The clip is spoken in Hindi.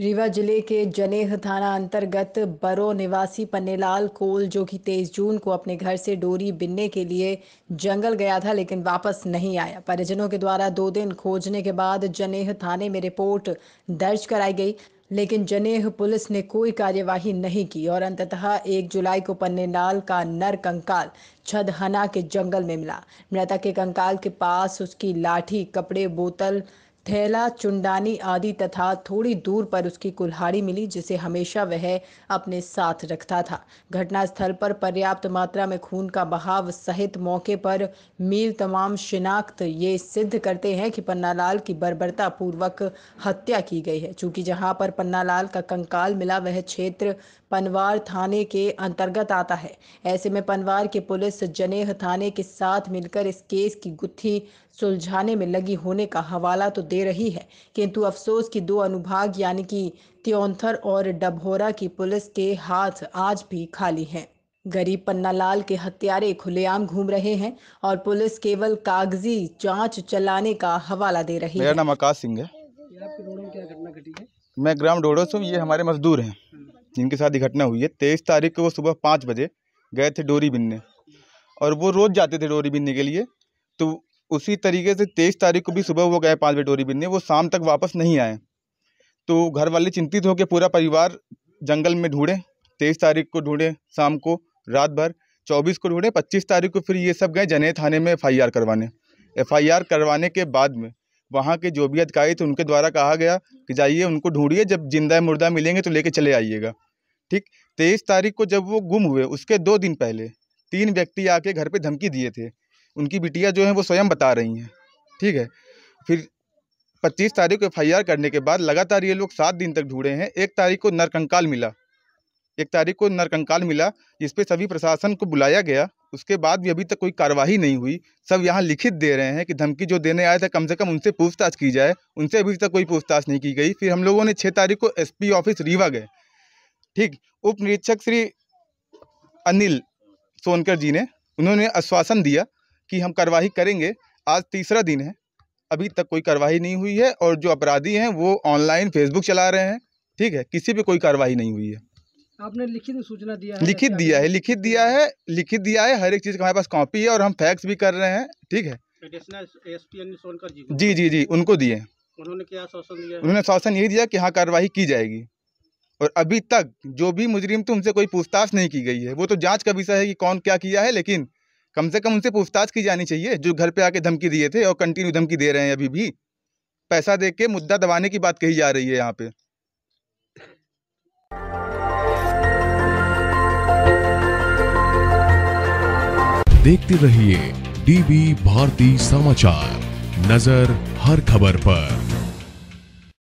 रीवा जिले के जनेह थाना अंतर्गत बरो निवासी पन्नेलाल कोल जो कि तेईस जून को अपने घर से डोरी बिनने के लिए जंगल गया था लेकिन वापस नहीं आया परिजनों के द्वारा दो दिन खोजने के बाद जनेह थाने में रिपोर्ट दर्ज कराई गई लेकिन जनेह पुलिस ने कोई कार्यवाही नहीं की और अंततः एक जुलाई को पन्नेलाल का नर कंकाल छदहना के जंगल में मिला मृतक के कंकाल के पास उसकी लाठी कपड़े बोतल थैला चुंडानी आदि तथा थोड़ी दूर पर उसकी कुल्हाड़ी मिली जिसे हमेशा वह अपने साथ रखता था घटनास्थल पर पर्याप्त मात्रा में खून का बहाव सहित मौके पर मील तमाम शिनाख्त ये सिद्ध करते हैं कि पन्नालाल की बर्बरता पूर्वक हत्या की गई है चूंकि जहां पर पन्नालाल का कंकाल मिला वह क्षेत्र पनवार थाने के अंतर्गत आता है ऐसे में पनवार की पुलिस जनेह थाने के साथ मिलकर इस केस की गुत्थी सुलझाने में लगी होने का हवाला तो दे दे रही है किंतु अफसोस की दो अनुभाग यानी कि त्योंथर और डभोरा की पुलिस के हाथ आज भी खाली हैं गरीब पन्नालाल के हत्यारे खुलेआम घूम रहे हैं और पुलिस केवल कागजी जांच चलाने का हवाला दे रही मेरा है मेरा नाम आकाश सिंह है मैं ग्राम डोडो से ये हमारे मजदूर हैं जिनके साथ घटना हुई है तेईस तारीख को वो सुबह पाँच बजे गए थे डोरी बिनने और वो रोज़ जाते थे डोरी बिनने के लिए तो उसी तरीके से तेईस तारीख को भी सुबह वो गए पाँच बटोरी बिनने वो शाम तक वापस नहीं आए तो घर वाले चिंतित होकर पूरा परिवार जंगल में ढूंढे तेईस तारीख को ढूंढे शाम को रात भर चौबीस को ढूंढे पच्चीस तारीख को फिर ये सब गए जने थाने में एफ करवाने एफ करवाने के बाद में वहाँ के जो भी अधिकारी थे उनके द्वारा कहा गया कि जाइए उनको ढूंढिए जब जिंदा मुर्दा मिलेंगे तो लेके चले आइएगा ठीक तेईस तारीख को जब वो गुम हुए उसके दो दिन पहले तीन व्यक्ति आके घर पे धमकी दिए थे उनकी बिटिया जो है वो स्वयं बता रही हैं ठीक है फिर पच्चीस तारीख को एफ करने के बाद लगातार ये लोग सात दिन तक ढूंढे हैं एक तारीख को नरकंकाल मिला एक तारीख को नरकंकाल मिला जिसपे सभी प्रशासन को बुलाया गया उसके बाद भी अभी तक कोई कार्रवाई नहीं हुई सब यहाँ लिखित दे रहे हैं कि धमकी जो देने आया था कम से कम उनसे पूछताछ की जाए उनसे अभी तक कोई पूछताछ नहीं की गई फिर हम लोगों ने छः तारीख को एस ऑफिस रीवा गए ठीक उप निरीक्षक श्री अनिल सोनकर जी ने उन्होंने आश्वासन दिया कि हम कार्रवाई करेंगे आज तीसरा दिन है अभी तक कोई कार्रवाई नहीं हुई है और जो अपराधी हैं वो ऑनलाइन फेसबुक चला रहे हैं ठीक है किसी पे कोई कार्रवाई नहीं हुई है आपने लिखित सूचना दिया है लिखित दिया है लिखित दिया है लिखित दिया है हर एक चीज़ का हमारे पास कॉपी है और हम फैक्स भी कर रहे हैं ठीक है जी जी जी उनको दिए उन्होंने क्या दिया उन्होंने आश्वासन यही दिया कि हाँ कार्रवाई की जाएगी और अभी तक जो भी मुजरिम थे उनसे कोई पूछताछ नहीं की गई है वो तो जांच का विषय है कि कौन क्या किया है लेकिन कम से कम उनसे पूछताछ की जानी चाहिए जो घर पे आके धमकी दिए थे और कंटिन्यू धमकी दे रहे हैं अभी भी पैसा दे के मुद्दा दबाने की बात कही जा रही है यहाँ पे देखते रहिए डीबी भारती समाचार नजर हर खबर पर